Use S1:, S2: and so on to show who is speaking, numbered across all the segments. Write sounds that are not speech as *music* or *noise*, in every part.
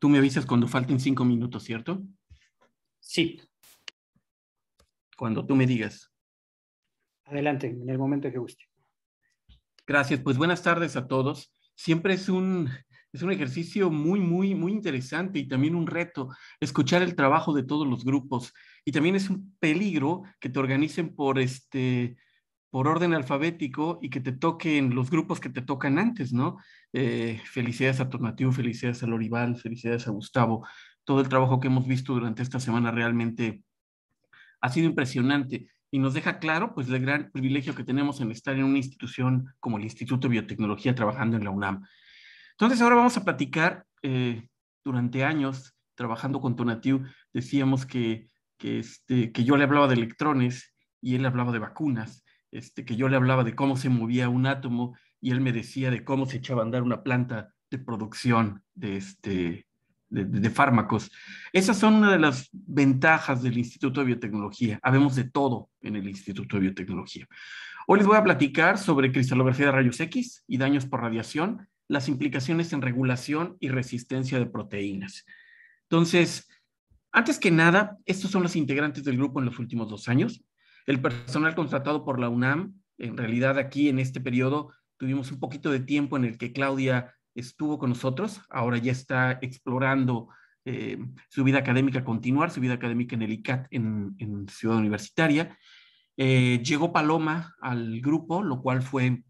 S1: Tú me avisas cuando falten cinco minutos, ¿cierto? Sí. Cuando tú me digas. Adelante, en el momento que guste. Gracias, pues buenas tardes a todos. Siempre es un, es un ejercicio muy, muy, muy interesante y también un reto escuchar el trabajo de todos los grupos. Y también es un peligro que te organicen por este, por orden alfabético y que te toquen los grupos que te tocan antes, ¿no? Eh, felicidades a Tonatiu, felicidades a Lorival, felicidades a Gustavo. Todo el trabajo que hemos visto durante esta semana realmente ha sido impresionante y nos deja claro pues el gran privilegio que tenemos en estar en una institución como el Instituto de Biotecnología trabajando en la UNAM. Entonces ahora vamos a platicar, eh, durante años trabajando con Tonatiu, decíamos que, este, que yo le hablaba de electrones y él hablaba de vacunas. Este, que yo le hablaba de cómo se movía un átomo y él me decía de cómo se echaba a andar una planta de producción de, este, de fármacos. Esas son una de las ventajas del Instituto de Biotecnología. Habemos de todo en el Instituto de Biotecnología. Hoy les voy a platicar sobre cristalografía de rayos X y daños por radiación, las implicaciones en regulación y resistencia de proteínas. Entonces, antes que nada, estos son los integrantes del grupo en los últimos dos años. El personal contratado por la UNAM, en realidad aquí en este periodo tuvimos un poquito de tiempo en el que Claudia estuvo con nosotros, ahora ya está explorando eh, su vida académica continuar, su vida académica en el ICAT en, Ciudad Universitaria. Eh, llegó Paloma al grupo, lo cual fue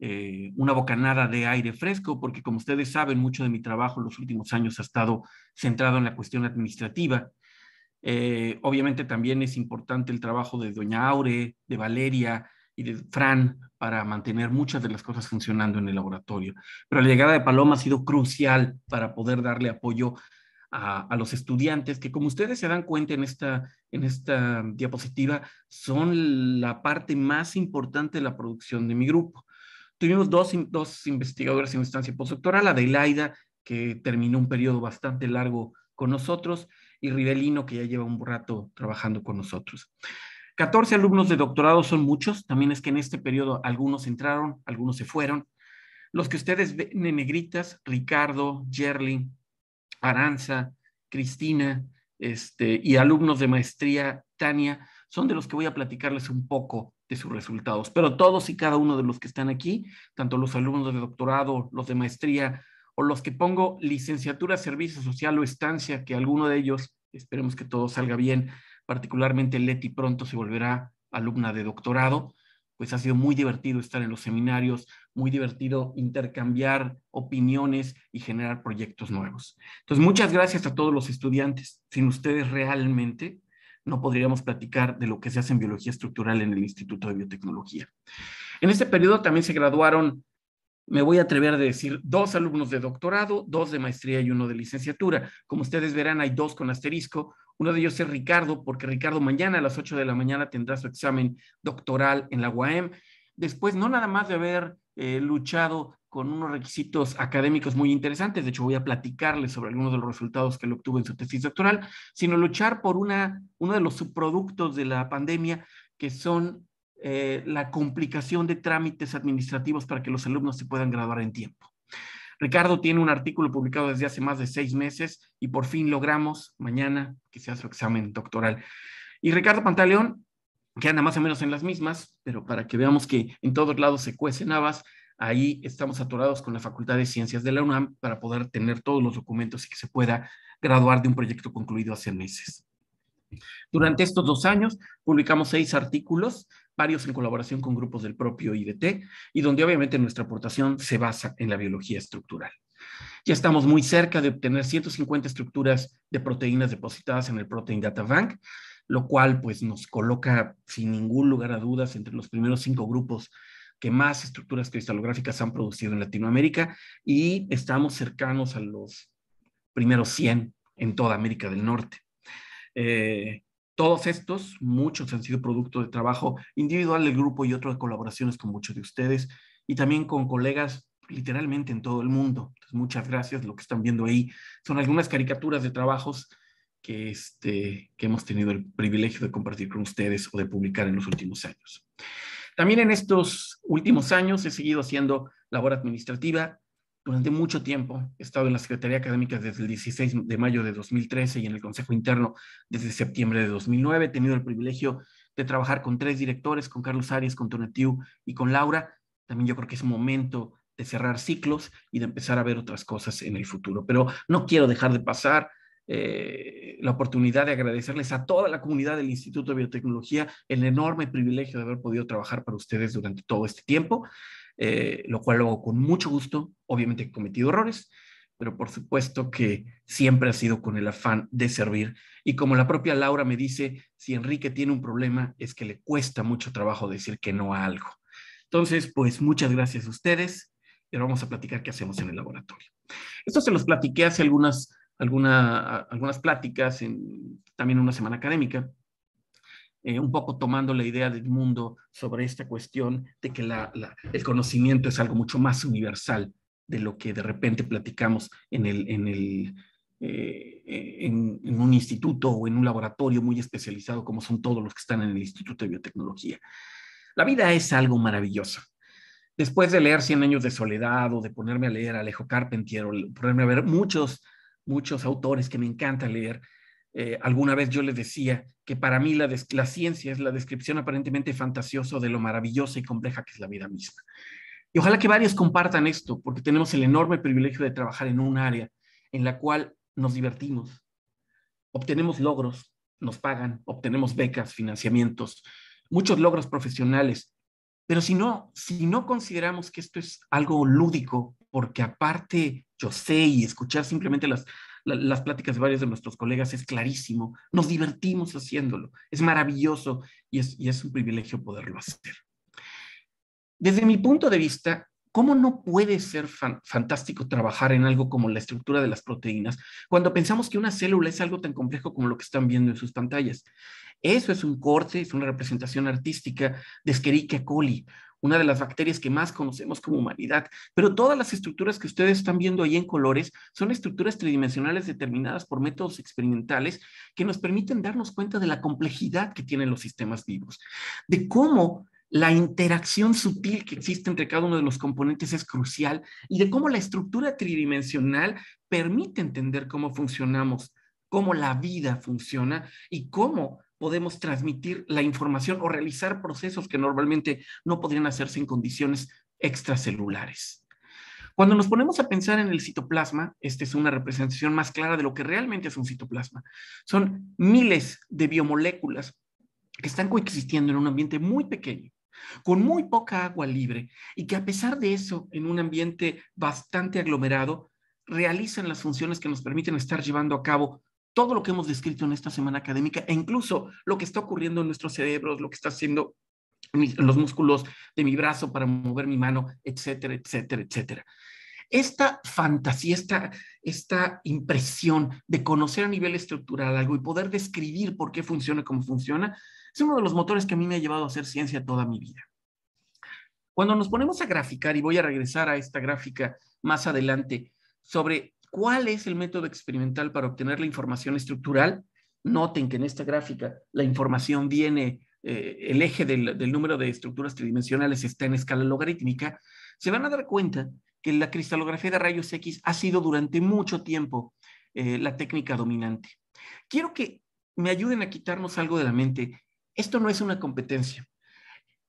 S1: eh, una bocanada de aire fresco, porque como ustedes saben, mucho de mi trabajo en los últimos años ha estado centrado en la cuestión administrativa. Eh, obviamente también es importante el trabajo de Doña Aure, de Valeria y de Fran para mantener muchas de las cosas funcionando en el laboratorio. Pero la llegada de Paloma ha sido crucial para poder darle apoyo a, los estudiantes, que como ustedes se dan cuenta en esta, diapositiva, son la parte más importante de la producción de mi grupo. Tuvimos dos, dos investigadoras en instancia postdoctoral, de Laida que terminó un periodo bastante largo con nosotros, y Rivelino, que ya lleva un rato trabajando con nosotros. 14 alumnos de doctorado son muchos, también es que en este periodo algunos entraron, algunos se fueron. Los que ustedes ven en negritas, Ricardo, Jerly, Aranza, Cristina, este, y alumnos de maestría, Tania, son de los que voy a platicarles un poco de sus resultados. Pero todos y cada uno de los que están aquí, tanto los alumnos de doctorado, los de maestría, o los que pongo licenciatura, servicio social o estancia, que alguno de ellos, esperemos que todo salga bien, particularmente Leti pronto se volverá alumna de doctorado, pues ha sido muy divertido estar en los seminarios, muy divertido intercambiar opiniones y generar proyectos nuevos. Entonces, muchas gracias a todos los estudiantes. Sin ustedes realmente no podríamos platicar de lo que se hace en biología estructural en el Instituto de Biotecnología. En este periodo también se graduaron me voy a atrever a decir dos alumnos de doctorado, dos de maestría y uno de licenciatura. Como ustedes verán, hay dos con asterisco. Uno de ellos es Ricardo, porque Ricardo mañana a las 8 de la mañana tendrá su examen doctoral en la UAM. Después, no nada más de haber eh, luchado con unos requisitos académicos muy interesantes, de hecho voy a platicarles sobre algunos de los resultados que él obtuvo en su tesis doctoral, sino luchar por una, uno de los subproductos de la pandemia, que son eh, la complicación de trámites administrativos para que los alumnos se puedan graduar en tiempo. Ricardo tiene un artículo publicado desde hace más de seis meses y por fin logramos mañana que sea su examen doctoral. Y Ricardo Pantaleón, que anda más o menos en las mismas, pero para que veamos que en todos lados se cuecen habas, ahí estamos atorados con la Facultad de Ciencias de la UNAM para poder tener todos los documentos y que se pueda graduar de un proyecto concluido hace meses. Durante estos dos años publicamos seis artículos, varios en colaboración con grupos del propio IDT, y donde obviamente nuestra aportación se basa en la biología estructural. Ya estamos muy cerca de obtener 150 estructuras de proteínas depositadas en el Protein Data Bank, lo cual pues nos coloca sin ningún lugar a dudas entre los primeros cinco grupos que más estructuras cristalográficas han producido en Latinoamérica y estamos cercanos a los primeros 100 en toda América del Norte. Eh, todos estos, muchos han sido producto de trabajo individual del grupo y otras colaboraciones con muchos de ustedes y también con colegas literalmente en todo el mundo. muchas gracias. Lo que están viendo ahí son algunas caricaturas de trabajos que, este, que hemos tenido el privilegio de compartir con ustedes o de publicar en los últimos años. También en estos últimos años he seguido haciendo labor administrativa durante mucho tiempo he estado en la Secretaría Académica desde el 16 de mayo de 2013 y en el Consejo Interno desde septiembre de 2009. He tenido el privilegio de trabajar con tres directores, con Carlos Arias, con Tonatiu y con Laura. También yo creo que es momento de cerrar ciclos y de empezar a ver otras cosas en el futuro. Pero no quiero dejar de pasar eh, la oportunidad de agradecerles a toda la comunidad del Instituto de Biotecnología el enorme privilegio de haber podido trabajar para ustedes durante todo este tiempo. Eh, lo cual lo hago con mucho gusto. Obviamente he cometido errores, pero por supuesto que siempre ha sido con el afán de servir. Y como la propia Laura me dice, si Enrique tiene un problema es que le cuesta mucho trabajo decir que no a algo. Entonces, pues muchas gracias a ustedes y ahora vamos a platicar qué hacemos en el laboratorio. Esto se los platiqué hace algunas, alguna, algunas pláticas, en, también una semana académica, eh, un poco tomando la idea del mundo sobre esta cuestión de que el conocimiento es algo mucho más universal de lo que de repente platicamos eh, en, un instituto o en un laboratorio muy especializado como son todos los que están en el Instituto de Biotecnología. La vida es algo maravilloso. Después de leer Cien años de soledad o de ponerme a leer a Alejo Carpentier o ponerme a ver muchos, muchos autores que me encanta leer, eh, alguna vez yo les decía que para mí la, ciencia es la descripción aparentemente fantasiosa de lo maravillosa y compleja que es la vida misma. Y ojalá que varios compartan esto, porque tenemos el enorme privilegio de trabajar en un área en la cual nos divertimos, obtenemos logros, nos pagan, obtenemos becas, financiamientos, muchos logros profesionales. Pero si no, si no consideramos que esto es algo lúdico, porque aparte yo sé y escuchar simplemente las, las pláticas de varios de nuestros colegas, es clarísimo. Nos divertimos haciéndolo. Es maravilloso y es, un privilegio poderlo hacer. Desde mi punto de vista, ¿cómo no puede ser fantástico trabajar en algo como la estructura de las proteínas cuando pensamos que una célula es algo tan complejo como lo que están viendo en sus pantallas? Eso es un corte, es una representación artística de Escherichia coli, una de las bacterias que más conocemos como humanidad. Pero todas las estructuras que ustedes están viendo ahí en colores son estructuras tridimensionales determinadas por métodos experimentales que nos permiten darnos cuenta de la complejidad que tienen los sistemas vivos, de cómo la interacción sutil que existe entre cada uno de los componentes es crucial y de cómo la estructura tridimensional permite entender cómo funcionamos, cómo la vida funciona y cómo podemos transmitir la información o realizar procesos que normalmente no podrían hacerse en condiciones extracelulares. Cuando nos ponemos a pensar en el citoplasma, esta es una representación más clara de lo que realmente es un citoplasma. Son miles de biomoléculas que están coexistiendo en un ambiente muy pequeño, con muy poca agua libre, y que a pesar de eso, en un ambiente bastante aglomerado, realizan las funciones que nos permiten estar llevando a cabo todo lo que hemos descrito en esta semana académica e incluso lo que está ocurriendo en nuestros cerebros, lo que está haciendo los músculos de mi brazo para mover mi mano, etcétera, etcétera, etcétera. Esta fantasía, esta, esta impresión de conocer a nivel estructural algo y poder describir por qué funciona como funciona, es uno de los motores que a mí me ha llevado a hacer ciencia toda mi vida. Cuando nos ponemos a graficar, y voy a regresar a esta gráfica más adelante, sobre ¿Cuál es el método experimental para obtener la información estructural? Noten que en esta gráfica la información viene, eh, el eje del, número de estructuras tridimensionales está en escala logarítmica. Se van a dar cuenta que la cristalografía de rayos X ha sido durante mucho tiempo eh, la técnica dominante. Quiero que me ayuden a quitarnos algo de la mente. Esto no es una competencia.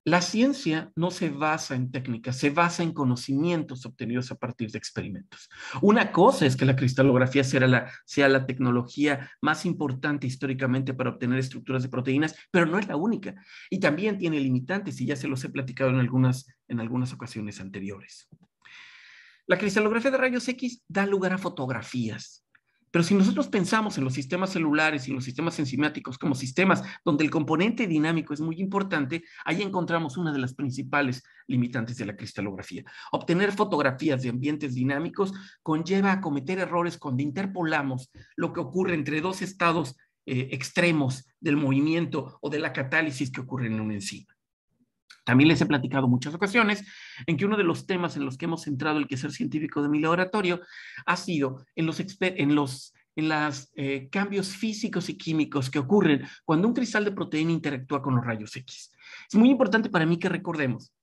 S1: La ciencia no se basa en técnicas, se basa en conocimientos obtenidos a partir de experimentos. Una cosa es que la cristalografía sea la, sea la tecnología más importante históricamente para obtener estructuras de proteínas, pero no es la única. Y también tiene limitantes, y ya se los he platicado en algunas, en algunas ocasiones anteriores. La cristalografía de rayos X da lugar a fotografías, pero si nosotros pensamos en los sistemas celulares y en los sistemas enzimáticos como sistemas donde el componente dinámico es muy importante, ahí encontramos una de las principales limitantes de la cristalografía. Obtener fotografías de ambientes dinámicos conlleva a cometer errores cuando interpolamos lo que ocurre entre dos estados eh, extremos del movimiento o de la catálisis que ocurre en una enzima. También les he platicado muchas ocasiones en que uno de los temas en los que hemos centrado el ser científico de mi laboratorio ha sido en los, eh, cambios físicos y químicos que ocurren cuando un cristal de proteína interactúa con los rayos X. Es muy importante para mí que recordemos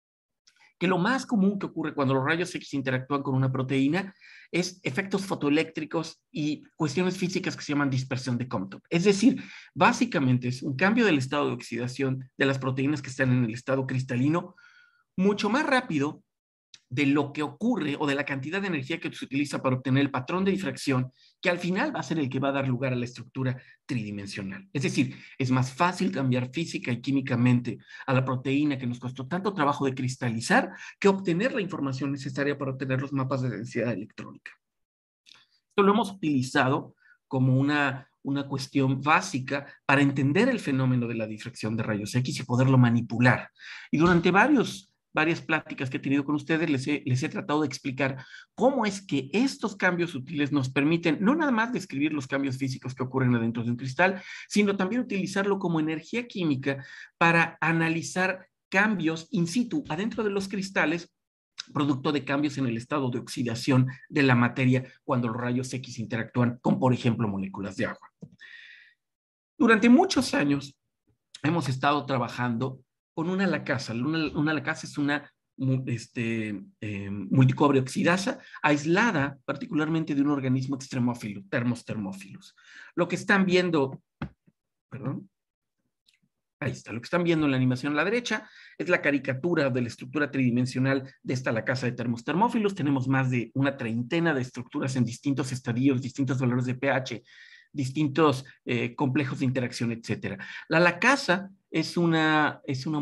S1: que lo más común que ocurre cuando los rayos X interactúan con una proteína es efectos fotoeléctricos y cuestiones físicas que se llaman dispersión de Compton. Es decir, básicamente es un cambio del estado de oxidación de las proteínas que están en el estado cristalino mucho más rápido de lo que ocurre o de la cantidad de energía que se utiliza para obtener el patrón de difracción, que al final va a ser el que va a dar lugar a la estructura tridimensional. Es decir, es más fácil cambiar física y químicamente a la proteína que nos costó tanto trabajo de cristalizar que obtener la información necesaria para obtener los mapas de densidad electrónica. Esto lo hemos utilizado como una, una cuestión básica para entender el fenómeno de la difracción de rayos X y poderlo manipular. Y durante varios varias pláticas que he tenido con ustedes, les he, tratado de explicar cómo es que estos cambios sutiles nos permiten no nada más describir los cambios físicos que ocurren adentro de un cristal, sino también utilizarlo como energía química para analizar cambios in situ adentro de los cristales producto de cambios en el estado de oxidación de la materia cuando los rayos X interactúan con, por ejemplo, moléculas de agua. Durante muchos años hemos estado trabajando con una lacasa. Una, la lacasa es una este, eh, multicobre oxidasa aislada particularmente de un organismo extremófilo, termos termófilos. Lo que están viendo, perdón, ahí está, lo que están viendo en la animación a la derecha es la caricatura de la estructura tridimensional de esta la casa de termos termófilos. Tenemos más de una treintena de estructuras en distintos estadios, distintos valores de pH distintos eh, complejos de interacción, etc. La lacasa es una, es una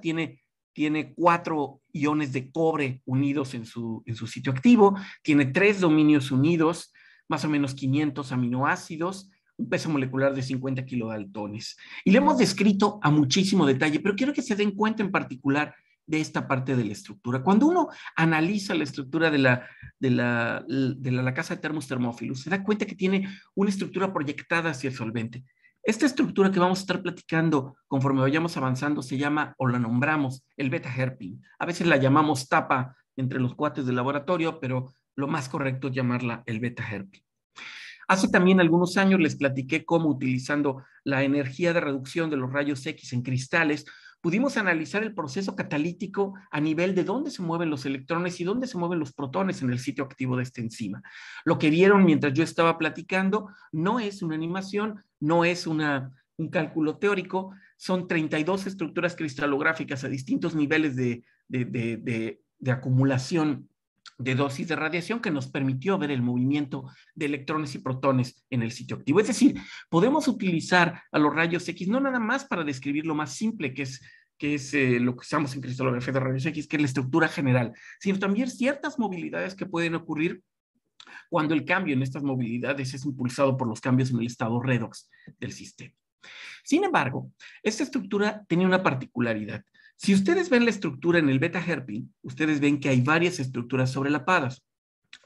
S1: tiene, tiene cuatro iones de cobre unidos en su, en su sitio activo, tiene tres dominios unidos, más o menos 500 aminoácidos, un peso molecular de 50 kilodaltones. Y le hemos descrito a muchísimo detalle, pero quiero que se den cuenta en particular de esta parte de la estructura. Cuando uno analiza la estructura de la, de la, de la, casa de termos termófilos, se da cuenta que tiene una estructura proyectada hacia el solvente. Esta estructura que vamos a estar platicando conforme vayamos avanzando se llama, o la nombramos, el beta herpin. A veces la llamamos tapa entre los cuates del laboratorio, pero lo más correcto es llamarla el beta herpin. Hace también algunos años les platiqué cómo utilizando la energía de reducción de los rayos X en cristales pudimos analizar el proceso catalítico a nivel de dónde se mueven los electrones y dónde se mueven los protones en el sitio activo de esta enzima. Lo que vieron mientras yo estaba platicando no es una animación, no es un cálculo teórico, son 32 estructuras cristalográficas a distintos niveles de, de, de acumulación de dosis de radiación que nos permitió ver el movimiento de electrones y protones en el sitio activo. Es decir, podemos utilizar a los rayos X no nada más para describir lo más simple que es que es eh, lo que usamos en cristalografía de rayos X, que es la estructura general, sino también ciertas movilidades que pueden ocurrir cuando el cambio en estas movilidades es impulsado por los cambios en el estado redox del sistema. Sin embargo, esta estructura tenía una particularidad. Si ustedes ven la estructura en el beta-herpin, ustedes ven que hay varias estructuras sobrelapadas.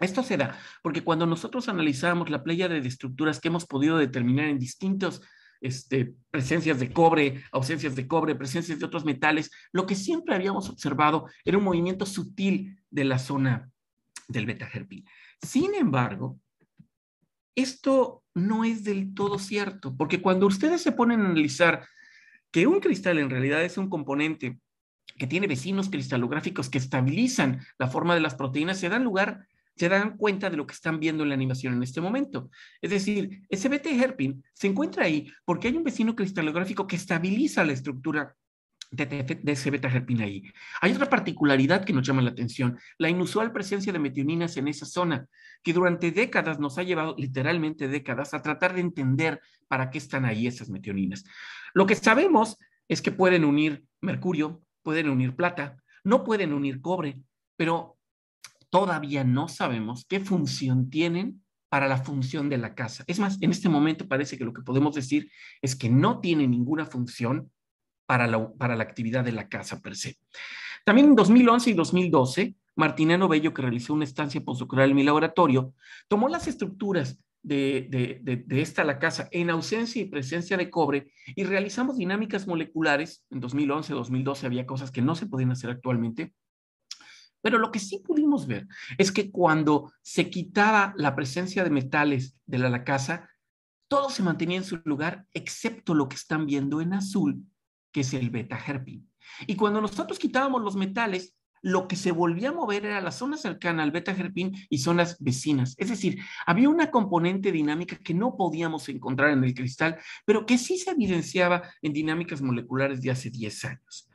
S1: Esto se da porque cuando nosotros analizamos la playa de estructuras que hemos podido determinar en distintos este, presencias de cobre, ausencias de cobre, presencias de otros metales, lo que siempre habíamos observado era un movimiento sutil de la zona del beta-herpin. Sin embargo, esto no es del todo cierto, porque cuando ustedes se ponen a analizar que un cristal en realidad es un componente que tiene vecinos cristalográficos que estabilizan la forma de las proteínas, se dan lugar, se dan cuenta de lo que están viendo en la animación en este momento. Es decir, ese beta herpin se encuentra ahí porque hay un vecino cristalográfico que estabiliza la estructura de, de, ese beta herpin ahí. Hay otra particularidad que nos llama la atención, la inusual presencia de metioninas en esa zona, que durante décadas nos ha llevado, literalmente décadas, a tratar de entender para qué están ahí esas metioninas. Lo que sabemos es que pueden unir mercurio, pueden unir plata, no pueden unir cobre, pero todavía no sabemos qué función tienen para la función de la casa. Es más, en este momento parece que lo que podemos decir es que no tiene ninguna función para la, para la actividad de la casa per se. También en 2011 y 2012, Martina Novello, que realizó una estancia postdoctoral en mi laboratorio, tomó las estructuras de, esta la casa en ausencia y presencia de cobre y realizamos dinámicas moleculares. En 2011, 2012 había cosas que no se podían hacer actualmente. Pero lo que sí pudimos ver es que cuando se quitaba la presencia de metales de la casa todo se mantenía en su lugar excepto lo que están viendo en azul, que es el beta herpin. Y cuando nosotros quitábamos los metales, lo que se volvía a mover era la zona cercana al beta gerpin y zonas vecinas. Es decir, había una componente dinámica que no podíamos encontrar en el cristal, pero que sí se evidenciaba en dinámicas moleculares de hace 10 años.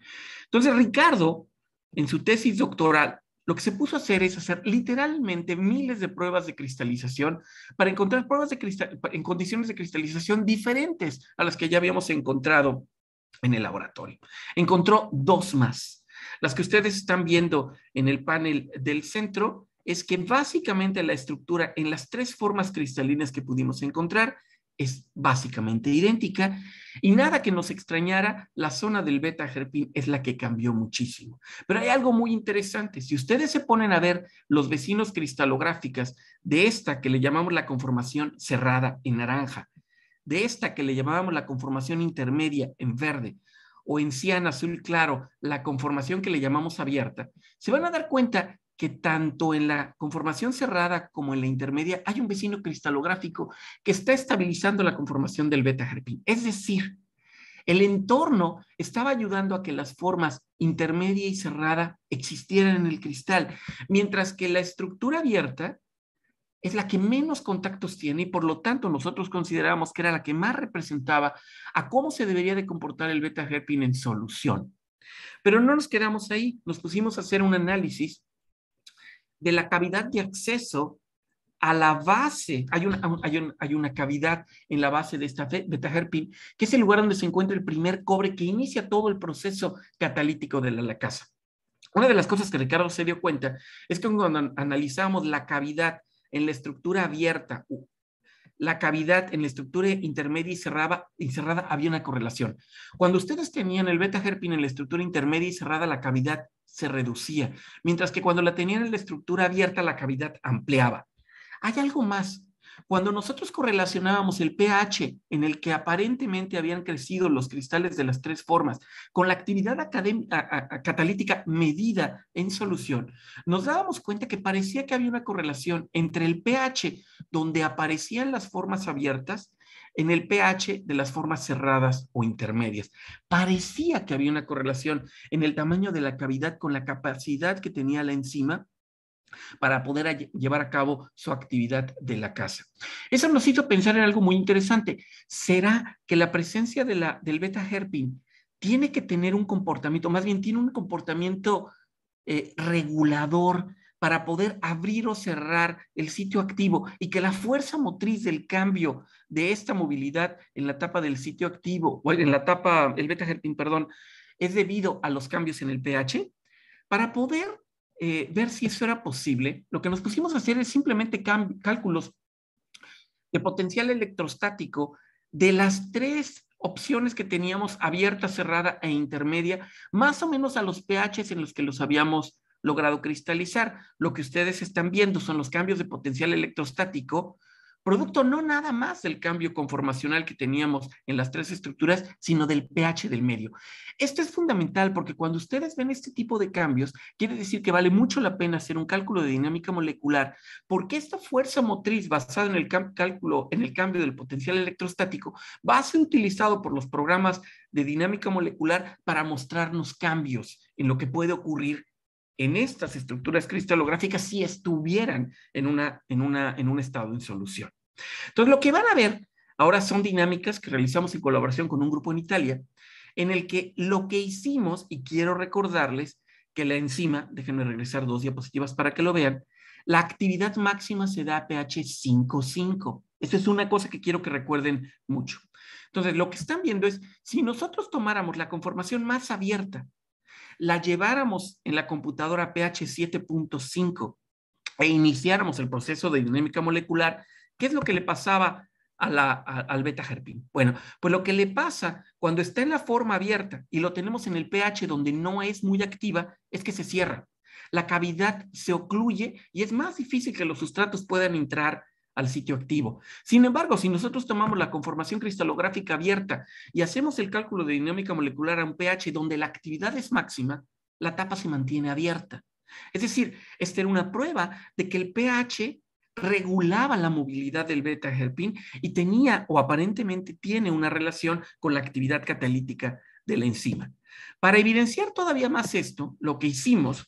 S1: Entonces, Ricardo, en su tesis doctoral, lo que se puso a hacer es hacer literalmente miles de pruebas de cristalización para encontrar pruebas de cristal, en condiciones de cristalización diferentes a las que ya habíamos encontrado en el laboratorio. Encontró dos más. Las que ustedes están viendo en el panel del centro es que básicamente la estructura en las tres formas cristalinas que pudimos encontrar es básicamente idéntica y nada que nos extrañara, la zona del beta herpin es la que cambió muchísimo. Pero hay algo muy interesante, si ustedes se ponen a ver los vecinos cristalográficas de esta que le llamamos la conformación cerrada en naranja, de esta que le llamábamos la conformación intermedia en verde, o en cian azul claro, la conformación que le llamamos abierta, se van a dar cuenta que tanto en la conformación cerrada como en la intermedia hay un vecino cristalográfico que está estabilizando la conformación del beta-herpín. Es decir, el entorno estaba ayudando a que las formas intermedia y cerrada existieran en el cristal, mientras que la estructura abierta es la que menos contactos tiene y por lo tanto nosotros consideramos que era la que más representaba a cómo se debería de comportar el beta herpin en solución. Pero no nos quedamos ahí, nos pusimos a hacer un análisis de la cavidad de acceso a la base, hay una, hay cavidad en la base de esta beta herpin, que es el lugar donde se encuentra el primer cobre que inicia todo el proceso catalítico de la lacasa. Una de las cosas que Ricardo se dio cuenta es que cuando analizamos la cavidad en la estructura abierta, la cavidad en la estructura intermedia y cerrada, había una correlación. Cuando ustedes tenían el beta-herpin en la estructura intermedia y cerrada, la cavidad se reducía, mientras que cuando la tenían en la estructura abierta, la cavidad ampliaba. Hay algo más. Cuando nosotros correlacionábamos el pH en el que aparentemente habían crecido los cristales de las tres formas con la actividad catalítica medida en solución, nos dábamos cuenta que parecía que había una correlación entre el pH donde aparecían las formas abiertas en el pH de las formas cerradas o intermedias. Parecía que había una correlación en el tamaño de la cavidad con la capacidad que tenía la enzima para poder llevar a cabo su actividad de la casa. Eso nos hizo pensar en algo muy interesante. ¿Será que la presencia de la, del beta-herpin tiene que tener un comportamiento, más bien tiene un comportamiento eh, regulador para poder abrir o cerrar el sitio activo y que la fuerza motriz del cambio de esta movilidad en la etapa del sitio activo, o en la etapa, el beta-herpin, perdón, es debido a los cambios en el pH? Para poder eh, ver si eso era posible, lo que nos pusimos a hacer es simplemente cálculos de potencial electrostático de las tres opciones que teníamos abierta, cerrada e intermedia, más o menos a los pHs en los que los habíamos logrado cristalizar. Lo que ustedes están viendo son los cambios de potencial electrostático producto no nada más del cambio conformacional que teníamos en las tres estructuras, sino del pH del medio. Esto es fundamental porque cuando ustedes ven este tipo de cambios, quiere decir que vale mucho la pena hacer un cálculo de dinámica molecular, porque esta fuerza motriz basada en el cálculo, en el cambio del potencial electrostático, va a ser utilizado por los programas de dinámica molecular para mostrarnos cambios en lo que puede ocurrir en estas estructuras cristalográficas si estuvieran en, una, en, un estado en solución. Entonces, lo que van a ver ahora son dinámicas que realizamos en colaboración con un grupo en Italia, en el que lo que hicimos, y quiero recordarles que la enzima, déjenme regresar dos diapositivas para que lo vean, la actividad máxima se da a pH 5.5. Esto es una cosa que quiero que recuerden mucho. Entonces, lo que están viendo es, si nosotros tomáramos la conformación más abierta la lleváramos en la computadora pH 7.5 e iniciáramos el proceso de dinámica molecular, ¿qué es lo que le pasaba a la, al beta herpín Bueno, pues lo que le pasa cuando está en la forma abierta y lo tenemos en el pH donde no es muy activa es que se cierra. La cavidad se ocluye y es más difícil que los sustratos puedan entrar al sitio activo. Sin embargo, si nosotros tomamos la conformación cristalográfica abierta y hacemos el cálculo de dinámica molecular a un pH donde la actividad es máxima, la tapa se mantiene abierta. Es decir, esta era una prueba de que el pH regulaba la movilidad del beta-herpin y tenía o aparentemente tiene una relación con la actividad catalítica de la enzima. Para evidenciar todavía más esto, lo que hicimos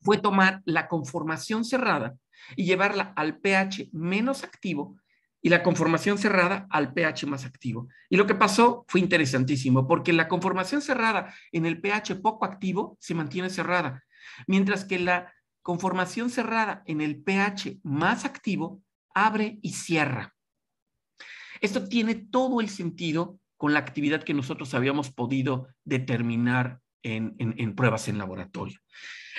S1: fue tomar la conformación cerrada y llevarla al pH menos activo y la conformación cerrada al pH más activo. Y lo que pasó fue interesantísimo, porque la conformación cerrada en el pH poco activo se mantiene cerrada, mientras que la conformación cerrada en el pH más activo abre y cierra. Esto tiene todo el sentido con la actividad que nosotros habíamos podido determinar en, pruebas en laboratorio.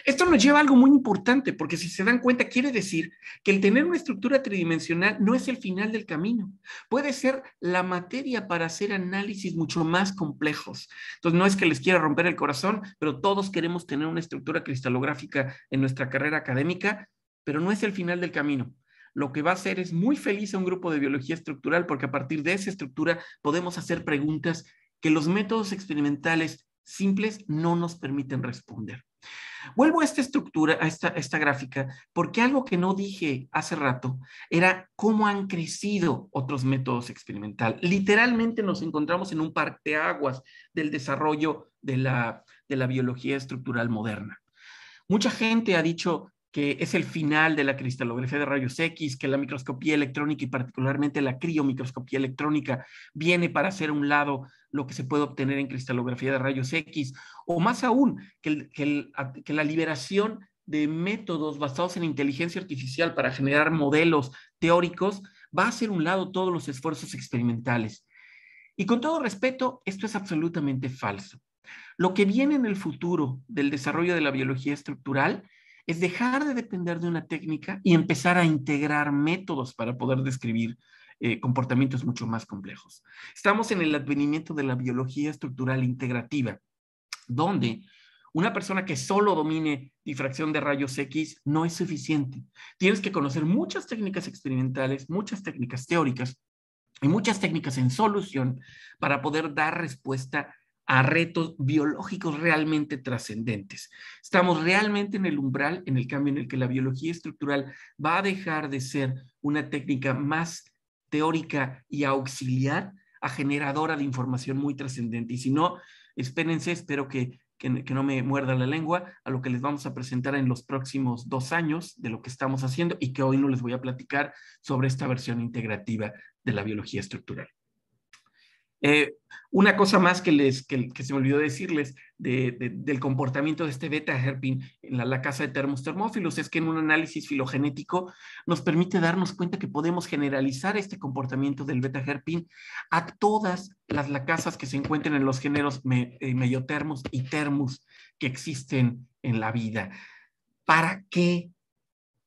S1: Esto nos lleva a algo muy importante, porque si se dan cuenta, quiere decir que el tener una estructura tridimensional no es el final del camino. Puede ser la materia para hacer análisis mucho más complejos. Entonces, no es que les quiera romper el corazón, pero todos queremos tener una estructura cristalográfica en nuestra carrera académica, pero no es el final del camino lo que va a hacer es muy feliz a un grupo de biología estructural porque a partir de esa estructura podemos hacer preguntas que los métodos experimentales simples no nos permiten responder. Vuelvo a esta estructura, a esta, gráfica, porque algo que no dije hace rato era cómo han crecido otros métodos experimental. Literalmente nos encontramos en un parteaguas del desarrollo de la, de la biología estructural moderna. Mucha gente ha dicho, es el final de la cristalografía de rayos X, que la microscopía electrónica y particularmente la criomicroscopía electrónica viene para hacer un lado lo que se puede obtener en cristalografía de rayos X, o más aún, que, la liberación de métodos basados en inteligencia artificial para generar modelos teóricos va a hacer un lado todos los esfuerzos experimentales. Y con todo respeto, esto es absolutamente falso. Lo que viene en el futuro del desarrollo de la biología estructural es dejar de depender de una técnica y empezar a integrar métodos para poder describir eh, comportamientos mucho más complejos. Estamos en el advenimiento de la biología estructural integrativa, donde una persona que solo domine difracción de rayos X no es suficiente. Tienes que conocer muchas técnicas experimentales, muchas técnicas teóricas y muchas técnicas en solución para poder dar respuesta a retos biológicos realmente trascendentes. Estamos realmente en el umbral, en el cambio en el que la biología estructural va a dejar de ser una técnica más teórica y auxiliar a generadora de información muy trascendente. Y si no, espérense, espero que, que, no me muerda la lengua, a lo que les vamos a presentar en los próximos dos años de lo que estamos haciendo y que hoy no les voy a platicar sobre esta versión integrativa de la biología estructural. Eh, una cosa más que, que, se me olvidó decirles del comportamiento de este beta herpin en la, casa de termos termófilos es que en un análisis filogenético nos permite darnos cuenta que podemos generalizar este comportamiento del beta herpin a todas las lacasas que se encuentren en los géneros mediotermos eh, y termos que existen en la vida. ¿Para qué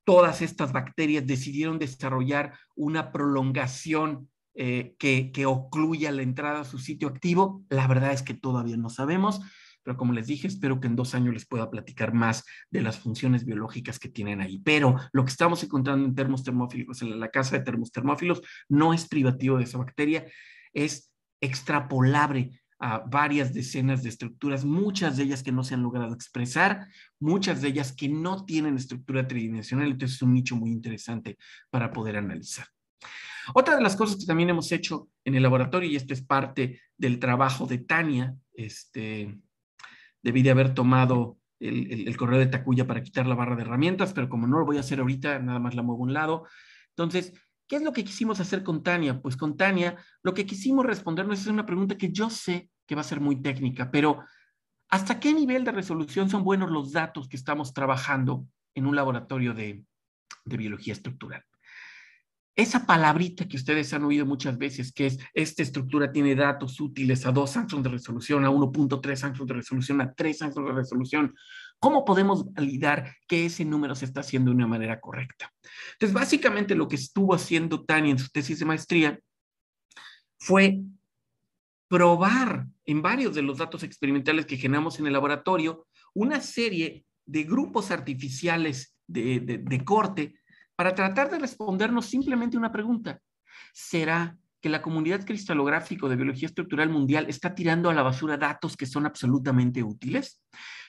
S1: todas estas bacterias decidieron desarrollar una prolongación eh, que, que ocluya la entrada a su sitio activo, la verdad es que todavía no sabemos pero como les dije, espero que en dos años les pueda platicar más de las funciones biológicas que tienen ahí. Pero lo que estamos encontrando en termos termófilos, en la casa de termos termófilos, no es privativo de esa bacteria, es extrapolable a varias decenas de estructuras, muchas de ellas que no se han logrado expresar, muchas de ellas que no tienen estructura tridimensional, entonces es un nicho muy interesante para poder analizar. Otra de las cosas que también hemos hecho en el laboratorio, y esto es parte del trabajo de Tania, este, debí de haber tomado el, correo de Tacuya para quitar la barra de herramientas, pero como no lo voy a hacer ahorita, nada más la muevo a un lado. Entonces, ¿qué es lo que quisimos hacer con Tania? Pues con Tania, lo que quisimos respondernos es una pregunta que yo sé que va a ser muy técnica, pero ¿hasta qué nivel de resolución son buenos los datos que estamos trabajando en un laboratorio de biología estructural? Esa palabrita que ustedes han oído muchas veces, que es esta estructura tiene datos útiles a 2 ángulos de resolución, a 1.3 ángulos de resolución, a 3 ángulos de resolución, ¿cómo podemos validar que ese número se está haciendo de una manera correcta? Entonces, básicamente lo que estuvo haciendo Tani en su tesis de maestría fue probar en varios de los datos experimentales que generamos en el laboratorio una serie de grupos artificiales de corte para tratar de respondernos simplemente una pregunta. ¿Será que la comunidad cristalográfica de biología estructural mundial está tirando a la basura datos que son absolutamente útiles?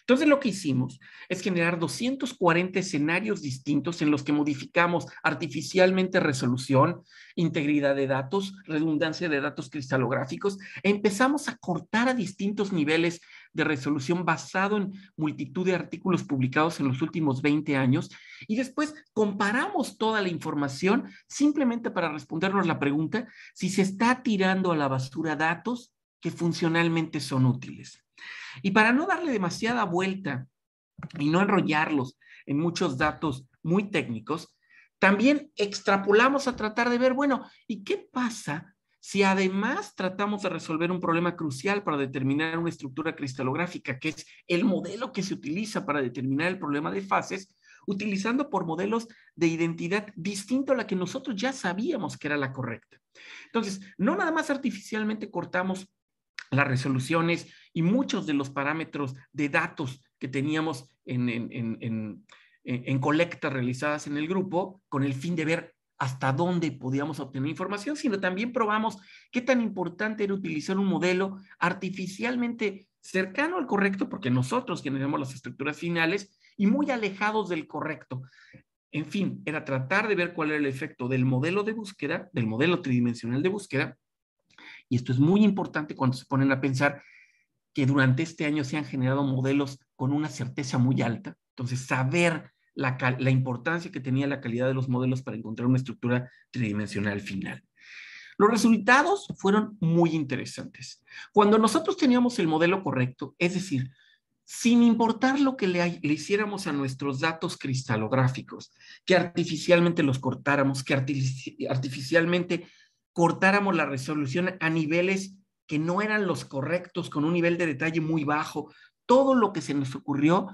S1: Entonces lo que hicimos es generar 240 escenarios distintos en los que modificamos artificialmente resolución, integridad de datos, redundancia de datos cristalográficos. empezamos a cortar a distintos niveles de resolución basado en multitud de artículos publicados en los últimos 20 años y después comparamos toda la información simplemente para respondernos la pregunta si se está tirando a la basura datos que funcionalmente son útiles. Y para no darle demasiada vuelta y no enrollarlos en muchos datos muy técnicos, también extrapolamos a tratar de ver, bueno, ¿y qué pasa si además tratamos de resolver un problema crucial para determinar una estructura cristalográfica, que es el modelo que se utiliza para determinar el problema de fases, utilizando por modelos de identidad distinto a la que nosotros ya sabíamos que era la correcta? Entonces, no nada más artificialmente cortamos las resoluciones y muchos de los parámetros de datos que teníamos en, en, en, colectas realizadas en el grupo con el fin de ver hasta dónde podíamos obtener información, sino también probamos qué tan importante era utilizar un modelo artificialmente cercano al correcto, porque nosotros generamos las estructuras finales, y muy alejados del correcto. En fin, era tratar de ver cuál era el efecto del modelo de búsqueda, del modelo tridimensional de búsqueda, y esto es muy importante cuando se ponen a pensar que durante este año se han generado modelos con una certeza muy alta. Entonces, saber la, importancia que tenía la calidad de los modelos para encontrar una estructura tridimensional final. Los resultados fueron muy interesantes. Cuando nosotros teníamos el modelo correcto, es decir, sin importar lo que le, le, hiciéramos a nuestros datos cristalográficos, que artificialmente los cortáramos, que artificialmente cortáramos la resolución a niveles que no eran los correctos, con un nivel de detalle muy bajo. Todo lo que se nos ocurrió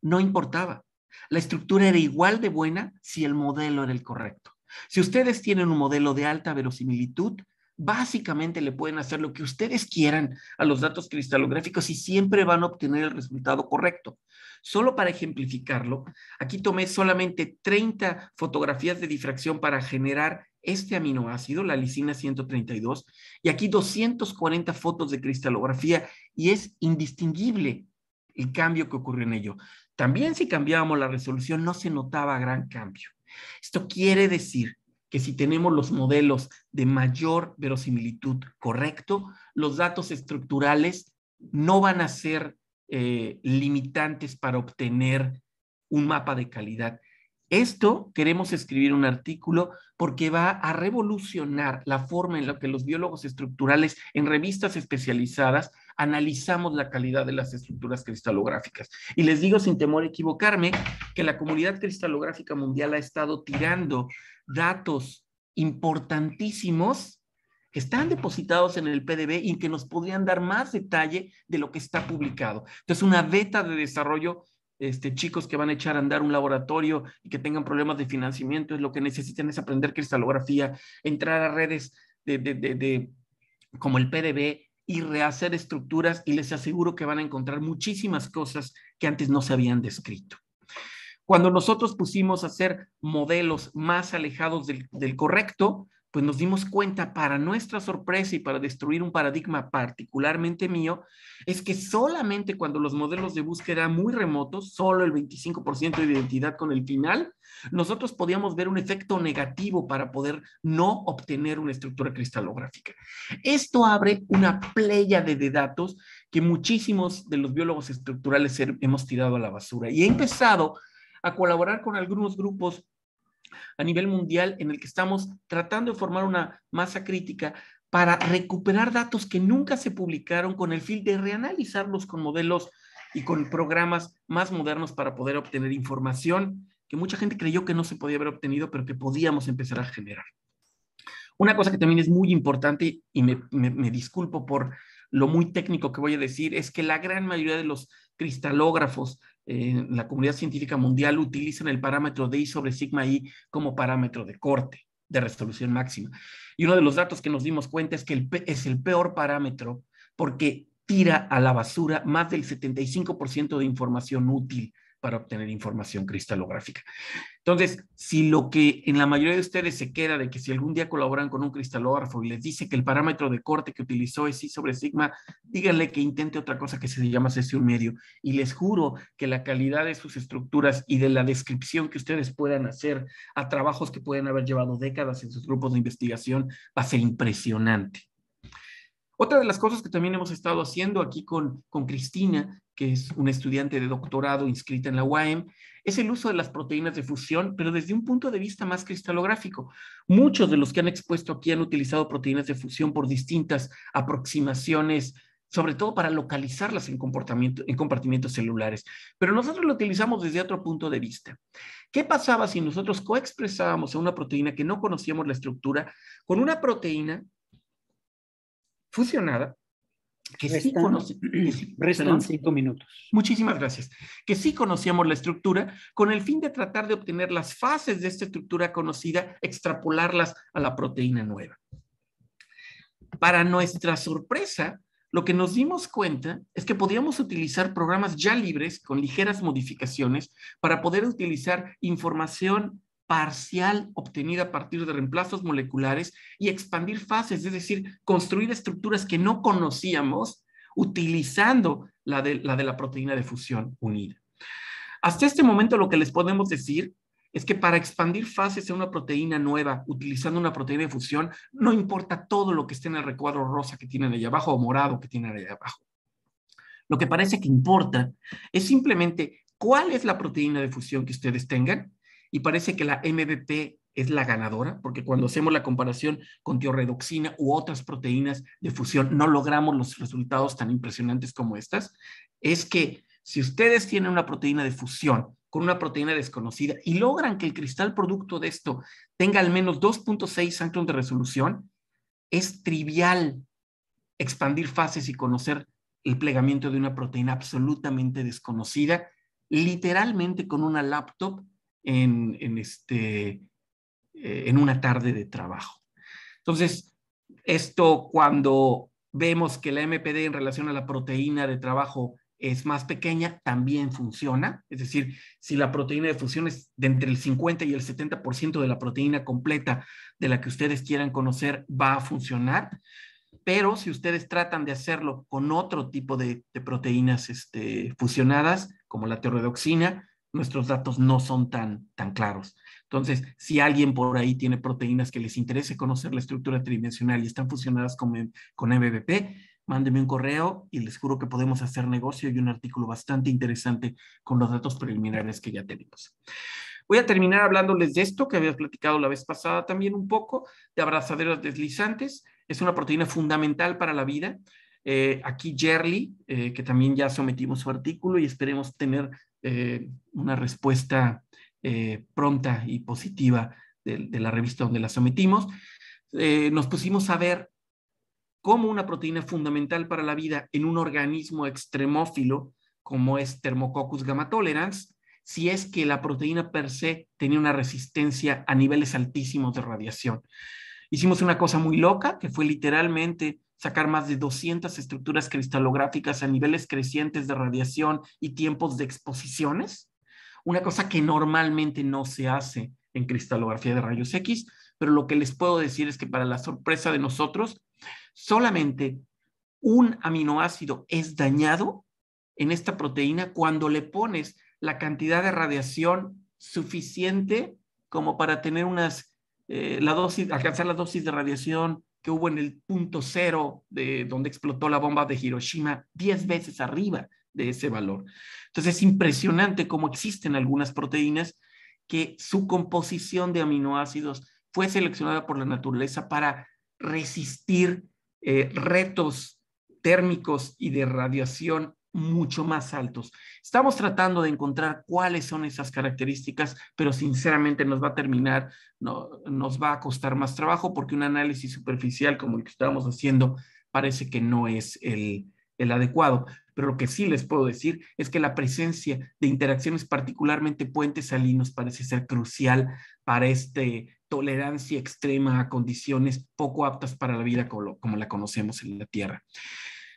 S1: no importaba. La estructura era igual de buena si el modelo era el correcto. Si ustedes tienen un modelo de alta verosimilitud, básicamente le pueden hacer lo que ustedes quieran a los datos cristalográficos y siempre van a obtener el resultado correcto. Solo para ejemplificarlo, aquí tomé solamente 30 fotografías de difracción para generar este aminoácido, la lisina 132, y aquí 240 fotos de cristalografía y es indistinguible el cambio que ocurrió en ello. También si cambiábamos la resolución no se notaba gran cambio. Esto quiere decir que si tenemos los modelos de mayor verosimilitud correcto, los datos estructurales no van a ser eh, limitantes para obtener un mapa de calidad. Esto queremos escribir un artículo porque va a revolucionar la forma en la que los biólogos estructurales en revistas especializadas analizamos la calidad de las estructuras cristalográficas. Y les digo sin temor a equivocarme que la comunidad cristalográfica mundial ha estado tirando datos importantísimos que están depositados en el PDB y que nos podrían dar más detalle de lo que está publicado. Entonces, una beta de desarrollo este, chicos que van a echar a andar un laboratorio y que tengan problemas de financiamiento, es lo que necesitan es aprender cristalografía, entrar a redes como el PDB y rehacer estructuras y les aseguro que van a encontrar muchísimas cosas que antes no se habían descrito. Cuando nosotros pusimos a hacer modelos más alejados del correcto, pues nos dimos cuenta, para nuestra sorpresa y para destruir un paradigma particularmente mío, es que solamente cuando los modelos de búsqueda muy remotos, solo el 25% de identidad con el final, nosotros podíamos ver un efecto negativo para poder no obtener una estructura cristalográfica. Esto abre una playa de datos que muchísimos de los biólogos estructurales hemos tirado a la basura y he empezado a colaborar con algunos grupos a nivel mundial en el que estamos tratando de formar una masa crítica para recuperar datos que nunca se publicaron con el fin de reanalizarlos con modelos y con programas más modernos para poder obtener información que mucha gente creyó que no se podía haber obtenido, pero que podíamos empezar a generar. Una cosa que también es muy importante, y me, disculpo por lo muy técnico que voy a decir, es que la gran mayoría de los cristalógrafos eh, en la comunidad científica mundial utilizan el parámetro de I sobre sigma I como parámetro de corte, de resolución máxima. Y uno de los datos que nos dimos cuenta es que el, es el peor parámetro porque tira a la basura más del 75% de información útil para obtener información cristalográfica. Entonces, si lo que en la mayoría de ustedes se queda de que si algún día colaboran con un cristalógrafo y les dice que el parámetro de corte que utilizó es I sobre sigma, díganle que intente otra cosa que se llama sesión medio. Y les juro que la calidad de sus estructuras y de la descripción que ustedes puedan hacer a trabajos que pueden haber llevado décadas en sus grupos de investigación va a ser impresionante. Otra de las cosas que también hemos estado haciendo aquí con, con Cristina, que es una estudiante de doctorado inscrita en la UAM, es el uso de las proteínas de fusión, pero desde un punto de vista más cristalográfico. Muchos de los que han expuesto aquí han utilizado proteínas de fusión por distintas aproximaciones sobre todo para localizarlas en, comportamiento, en compartimientos celulares. Pero nosotros lo utilizamos desde otro punto de vista. ¿Qué pasaba si nosotros coexpresábamos a una proteína que no conocíamos la estructura con una proteína fusionada, que sí cinco minutos. Muchísimas gracias. Que sí conocíamos la estructura con el fin de tratar de obtener las fases de esta estructura conocida, extrapolarlas a la proteína nueva. Para nuestra sorpresa, lo que nos dimos cuenta es que podíamos utilizar programas ya libres con ligeras modificaciones para poder utilizar información parcial obtenida a partir de reemplazos moleculares y expandir fases, es decir, construir estructuras que no conocíamos utilizando la de la, proteína de fusión unida. Hasta este momento lo que les podemos decir es que para expandir fases en una proteína nueva, utilizando una proteína de fusión, no importa todo lo que esté en el recuadro rosa que tienen allá abajo o morado que tienen allá abajo. Lo que parece que importa es simplemente cuál es la proteína de fusión que ustedes tengan y parece que la MBP es la ganadora, porque cuando hacemos la comparación con tiorredoxina u otras proteínas de fusión, no logramos los resultados tan impresionantes como estas, es que si ustedes tienen una proteína de fusión con una proteína desconocida y logran que el cristal producto de esto tenga al menos 2.6 angstroms de resolución, es trivial expandir fases y conocer el plegamiento de una proteína absolutamente desconocida, literalmente con una laptop este, eh, en, una tarde de trabajo. Entonces, esto cuando vemos que la MPD en relación a la proteína de trabajo es más pequeña, también funciona. Es decir, si la proteína de fusión es de entre el 50 y el 70% de la proteína completa de la que ustedes quieran conocer, va a funcionar. Pero si ustedes tratan de hacerlo con otro tipo de, proteínas este, fusionadas, como la teredoxina, nuestros datos no son tan, tan claros. Entonces, si alguien por ahí tiene proteínas que les interese conocer la estructura tridimensional y están fusionadas con, con MBP, mándenme un correo y les juro que podemos hacer negocio y un artículo bastante interesante con los datos preliminares que ya tenemos. Voy a terminar hablándoles de esto que había platicado la vez pasada también un poco, de abrazaderas deslizantes. Es una proteína fundamental para la vida. Eh, aquí Jerly, eh, que también ya sometimos su artículo y esperemos tener eh, una respuesta eh, pronta y positiva de, la revista donde la sometimos, eh, nos pusimos a ver cómo una proteína fundamental para la vida en un organismo extremófilo como es Thermococcus gamma tolerans, si es que la proteína per se tenía una resistencia a niveles altísimos de radiación. Hicimos una cosa muy loca, que fue literalmente sacar más de 200 estructuras cristalográficas a niveles crecientes de radiación y tiempos de exposiciones, una cosa que normalmente no se hace en cristalografía de rayos X, pero lo que les puedo decir es que para la sorpresa de nosotros, solamente un aminoácido es dañado en esta proteína cuando le pones la cantidad de radiación suficiente como para tener unas, eh, la dosis, alcanzar la dosis de radiación que hubo en el punto cero de donde explotó la bomba de Hiroshima, 10 veces arriba de ese valor. Entonces es impresionante cómo existen algunas proteínas que su composición de aminoácidos fue seleccionada por la naturaleza para resistir eh, retos térmicos y de radiación mucho más altos. Estamos tratando de encontrar cuáles son esas características, pero sinceramente nos va a terminar, no, nos va a costar más trabajo porque un análisis superficial como el que estamos haciendo parece que no es el, adecuado. Pero lo que sí les puedo decir es que la presencia de interacciones, particularmente puentes salinos, parece ser crucial para esta tolerancia extrema a condiciones poco aptas para la vida como la conocemos en la Tierra.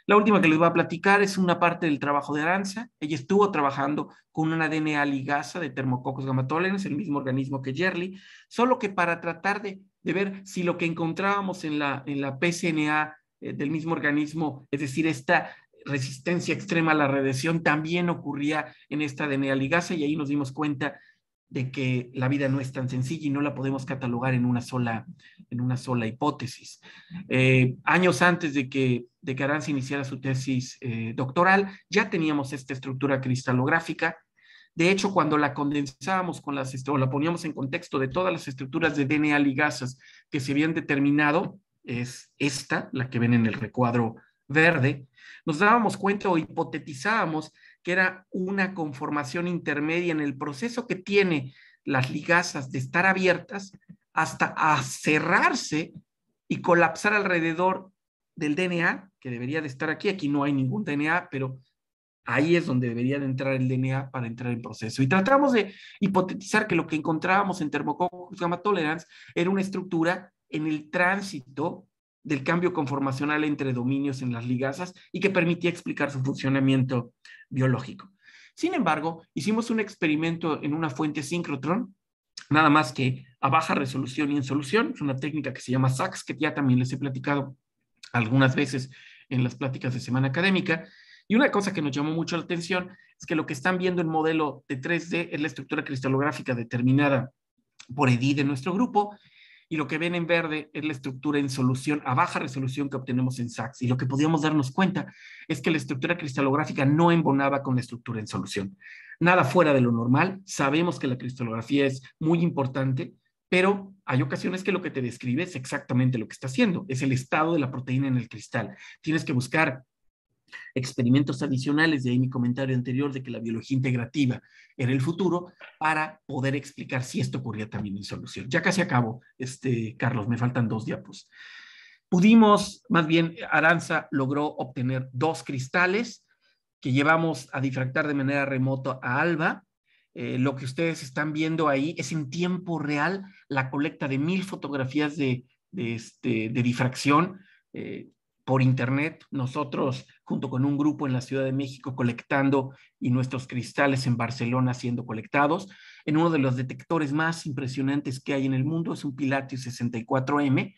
S1: La última que les voy a platicar es una parte del trabajo de Aranza. Ella estuvo trabajando con una DNA ligasa de Thermococcus gamatolenes, el mismo organismo que Jerly, solo que para tratar de, ver si lo que encontrábamos en la, en la PCNA eh, del mismo organismo, es decir, esta resistencia extrema a la radiación también ocurría en esta DNA ligasa y ahí nos dimos cuenta de que la vida no es tan sencilla y no la podemos catalogar en una sola, en una sola hipótesis. Eh, años antes de que, de que iniciara su tesis eh, doctoral, ya teníamos esta estructura cristalográfica. De hecho, cuando la condensábamos con las, o la poníamos en contexto de todas las estructuras de DNA ligasas que se habían determinado, es esta, la que ven en el recuadro verde, nos dábamos cuenta o hipotetizábamos que era una conformación intermedia en el proceso que tiene las ligasas de estar abiertas hasta a cerrarse y colapsar alrededor del DNA, que debería de estar aquí, aquí no hay ningún DNA, pero ahí es donde debería de entrar el DNA para entrar en proceso. Y tratamos de hipotetizar que lo que encontrábamos en Thermococcus gamma tolerans era una estructura en el tránsito del cambio conformacional entre dominios en las ligasas y que permitía explicar su funcionamiento biológico. Sin embargo, hicimos un experimento en una fuente sincrotron, nada más que a baja resolución y en solución, es una técnica que se llama SACS, que ya también les he platicado algunas veces en las pláticas de semana académica. Y una cosa que nos llamó mucho la atención es que lo que están viendo en modelo de 3D es la estructura cristalográfica determinada por EDI de nuestro grupo y lo que ven en verde es la estructura en solución, a baja resolución que obtenemos en SACS. Y lo que podíamos darnos cuenta es que la estructura cristalográfica no embonaba con la estructura en solución. Nada fuera de lo normal, sabemos que la cristalografía es muy importante, pero hay ocasiones que lo que te describe es exactamente lo que está haciendo, es el estado de la proteína en el cristal. Tienes que buscar experimentos adicionales, de ahí mi comentario anterior de que la biología integrativa era el futuro, para poder explicar si esto ocurría también en solución. Ya casi acabo, este, Carlos, me faltan dos diapos. Pudimos, más bien, Aranza logró obtener dos cristales que llevamos a difractar de manera remota a Alba. Eh, lo que ustedes están viendo ahí es en tiempo real la colecta de mil fotografías de, este, de difracción. Eh, por internet, nosotros junto con un grupo en la Ciudad de México colectando y nuestros cristales en Barcelona siendo colectados en uno de los detectores más impresionantes que hay en el mundo, es un Pilatus 64M,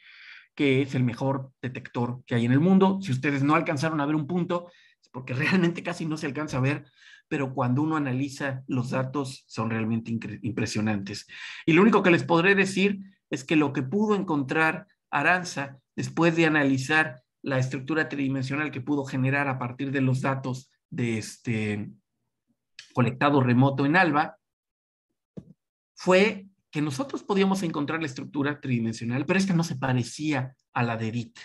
S1: que es el mejor detector que hay en el mundo. Si ustedes no alcanzaron a ver un punto, es porque *laughs* realmente casi no se alcanza a ver, pero cuando uno analiza los datos son realmente impresionantes. Y lo único que les podré decir es que lo que pudo encontrar Aranza después de analizar la estructura tridimensional que pudo generar a partir de los datos de este colectado remoto en ALBA, fue que nosotros podíamos encontrar la estructura tridimensional, pero que no se parecía a la de DIT.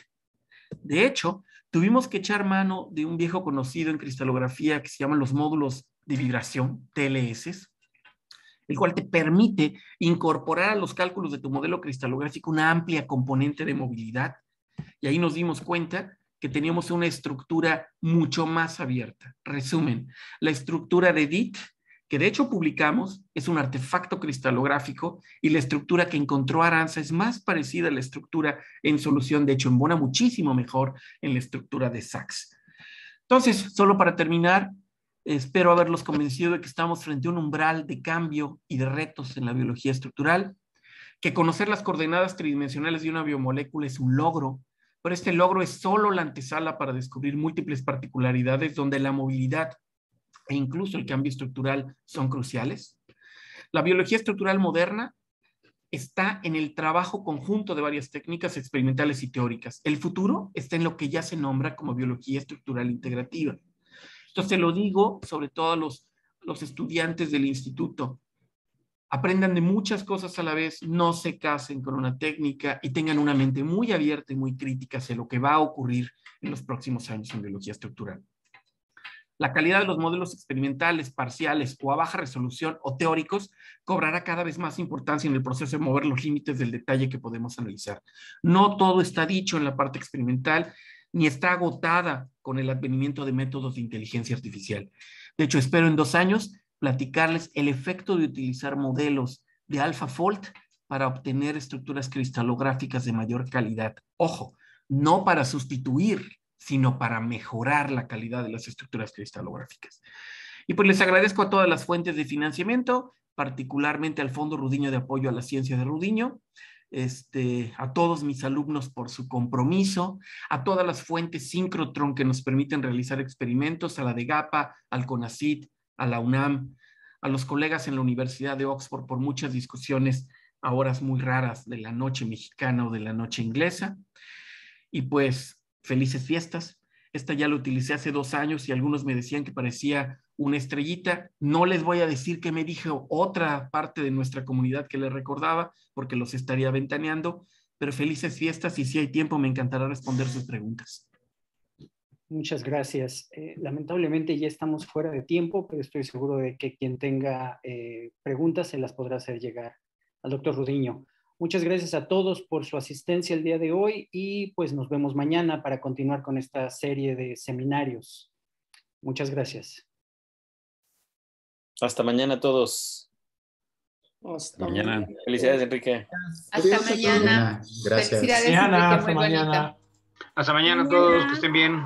S1: De hecho, tuvimos que echar mano de un viejo conocido en cristalografía que se llaman los módulos de vibración, TLS, el cual te permite incorporar a los cálculos de tu modelo cristalográfico una amplia componente de movilidad y ahí nos dimos cuenta que teníamos una estructura mucho más abierta. Resumen, la estructura de DIT, que de hecho publicamos, es un artefacto cristalográfico y la estructura que encontró Aranza es más parecida a la estructura en solución, de hecho embona muchísimo mejor en la estructura de Sachs. Entonces, solo para terminar, espero haberlos convencido de que estamos frente a un umbral de cambio y de retos en la biología estructural, que conocer las coordenadas tridimensionales de una biomolécula es un logro pero este logro es solo la antesala para descubrir múltiples particularidades donde la movilidad e incluso el cambio estructural son cruciales. La biología estructural moderna está en el trabajo conjunto de varias técnicas experimentales y teóricas. El futuro está en lo que ya se nombra como biología estructural integrativa. Entonces lo digo sobre todo a los, los estudiantes del instituto aprendan de muchas cosas a la vez, no se casen con una técnica y tengan una mente muy abierta y muy crítica hacia lo que va a ocurrir en los próximos años en biología estructural. La calidad de los modelos experimentales, parciales o a baja resolución o teóricos cobrará cada vez más importancia en el proceso de mover los límites del detalle que podemos analizar. No todo está dicho en la parte experimental ni está agotada con el advenimiento de métodos de inteligencia artificial. De hecho, espero en dos años platicarles el efecto de utilizar modelos de Fold para obtener estructuras cristalográficas de mayor calidad. Ojo, no para sustituir, sino para mejorar la calidad de las estructuras cristalográficas. Y pues les agradezco a todas las fuentes de financiamiento, particularmente al Fondo Rudiño de Apoyo a la Ciencia de Rudiño, este, a todos mis alumnos por su compromiso, a todas las fuentes Synchrotron que nos permiten realizar experimentos, a la de GAPA, al CONACIT, a la UNAM, a los colegas en la Universidad de Oxford por muchas discusiones a horas muy raras de la noche mexicana o de la noche inglesa. Y pues felices fiestas. Esta ya la utilicé hace dos años y algunos me decían que parecía una estrellita. No les voy a decir que me dijo otra parte de nuestra comunidad que le recordaba, porque los estaría ventaneando, pero felices fiestas y si hay tiempo me encantará responder sus preguntas. Muchas gracias. Eh, lamentablemente ya estamos fuera de tiempo, pero estoy seguro de que quien tenga eh, preguntas se las podrá hacer llegar al doctor Rudiño. Muchas gracias a todos por su asistencia el día de hoy y pues nos vemos mañana para continuar con esta serie de seminarios. Muchas gracias. Hasta mañana a todos. Hasta mañana. Felicidades, Enrique. Hasta mañana. Gracias. hasta, mañana. hasta mañana. Hasta mañana a todos, que estén bien.